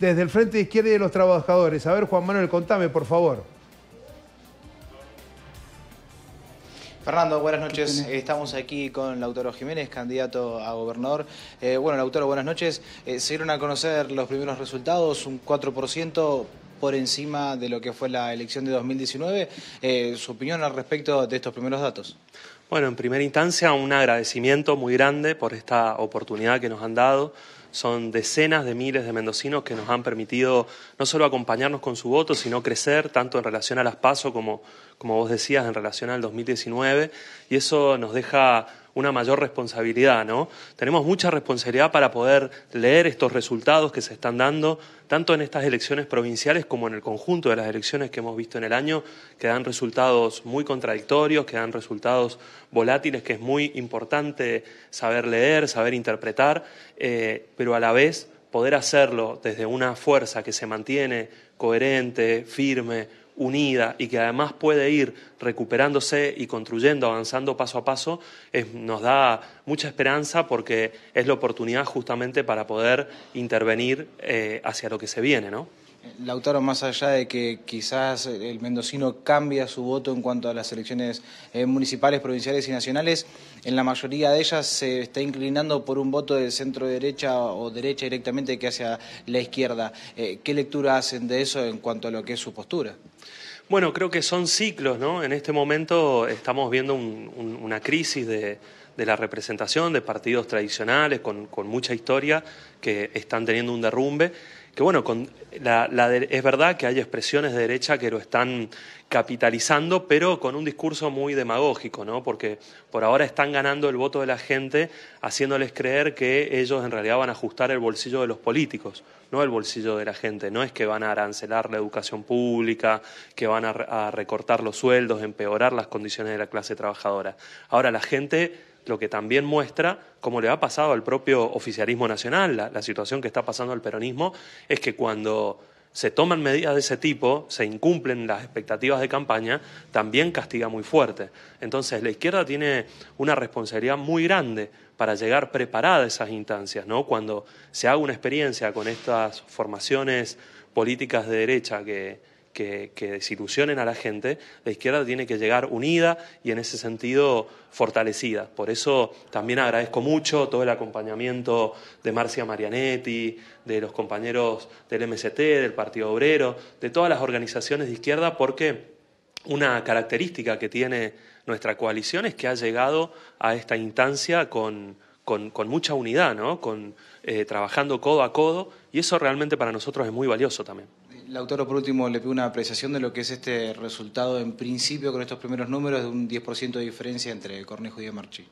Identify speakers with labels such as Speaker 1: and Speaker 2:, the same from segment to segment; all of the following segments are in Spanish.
Speaker 1: desde el Frente de Izquierda y de los Trabajadores. A ver, Juan Manuel, contame, por favor. Fernando, buenas noches. Estamos aquí con Lautaro Jiménez, candidato a gobernador. Eh, bueno, Lautaro, buenas noches. Eh, se dieron a conocer los primeros resultados, un 4% por encima de lo que fue la elección de 2019.
Speaker 2: Eh, ¿Su opinión al respecto de estos primeros datos? Bueno, en primera instancia, un agradecimiento muy grande por esta oportunidad que nos han dado son decenas de miles de mendocinos que nos han permitido no solo acompañarnos con su voto, sino crecer tanto en relación a las PASO como, como vos decías, en relación al 2019. Y eso nos deja una mayor responsabilidad, ¿no? Tenemos mucha responsabilidad para poder leer estos resultados que se están dando, tanto en estas elecciones provinciales como en el conjunto de las elecciones que hemos visto en el año, que dan resultados muy contradictorios, que dan resultados volátiles, que es muy importante saber leer, saber interpretar, eh, pero a la vez poder hacerlo desde una fuerza que se mantiene coherente, firme, unida y que además puede ir recuperándose y construyendo, avanzando paso a paso, nos da mucha esperanza porque es la oportunidad justamente para poder intervenir eh, hacia lo que se viene, ¿no?
Speaker 1: Lautaro, más allá de que quizás el mendocino cambia su voto en cuanto a las elecciones eh, municipales, provinciales y nacionales, en la mayoría de ellas se está inclinando por un voto de centro derecha o derecha directamente que hacia la izquierda. Eh, ¿Qué lectura hacen de eso en cuanto a lo que es su postura?
Speaker 2: Bueno, creo que son ciclos, ¿no? En este momento estamos viendo una crisis de, la representación de partidos tradicionales con mucha historia que están teniendo un derrumbe que bueno, con es verdad que hay expresiones de derecha que lo están capitalizando, pero con un discurso muy demagógico, ¿no? Porque por ahora están ganando el voto de la gente, haciéndoles creer que ellos en realidad van a ajustar el bolsillo de los políticos, no el bolsillo de la gente. No es que van a arancelar la educación pública, que van a recortar los sueldos, empeorar las condiciones de la clase trabajadora. Ahora la gente lo que también muestra, como le ha pasado al propio oficialismo nacional, la, situación que está pasando al peronismo, es que cuando se toman medidas de ese tipo, se incumplen las expectativas de campaña, también castiga muy fuerte. Entonces, la izquierda tiene una responsabilidad muy grande para llegar preparada a esas instancias, ¿no? Cuando se haga una experiencia con estas formaciones políticas de derecha que, que, desilusionen a la gente, la izquierda tiene que llegar unida y en ese sentido fortalecida. Por eso también agradezco mucho todo el acompañamiento de Marcia Marianetti, de los compañeros del MST, del Partido Obrero, de todas las organizaciones de izquierda, porque una característica que tiene nuestra coalición es que ha llegado a esta instancia con, mucha unidad, con, eh, trabajando codo a codo, y eso realmente para nosotros es muy valioso también.
Speaker 1: Lautaro, por último, le pido una apreciación de lo que es este resultado en principio con estos primeros números de un 10% de diferencia entre Cornejo y Marchi.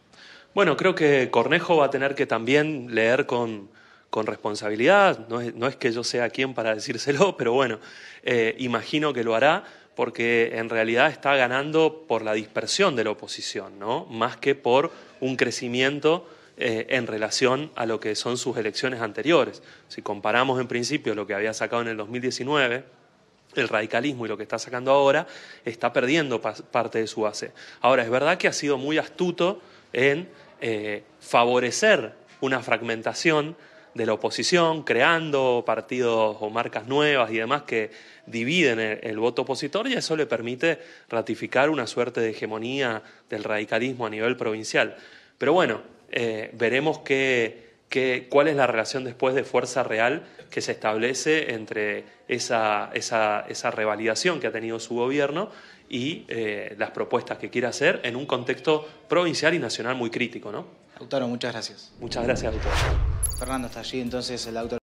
Speaker 2: Bueno, creo que Cornejo va a tener que también leer con, responsabilidad. No es, que yo sea quien para decírselo, pero bueno, eh, imagino que lo hará porque en realidad está ganando por la dispersión de la oposición, ¿no? Más que por un crecimiento eh, en relación a lo que son sus elecciones anteriores. Si comparamos en principio lo que había sacado en el 2019, el radicalismo y lo que está sacando ahora, está perdiendo parte de su base. Ahora, es verdad que ha sido muy astuto en eh, favorecer una fragmentación de la oposición, creando partidos o marcas nuevas y demás que dividen el, voto opositor y eso le permite ratificar una suerte de hegemonía del radicalismo a nivel provincial. Pero bueno, eh, veremos cuál es la relación después de fuerza real que se establece entre esa, esa, revalidación que ha tenido su gobierno y eh, las propuestas que quiere hacer en un contexto provincial y nacional muy crítico. ¿no? muchas gracias. Muchas gracias, doctor.
Speaker 1: Fernando, está allí entonces el autor.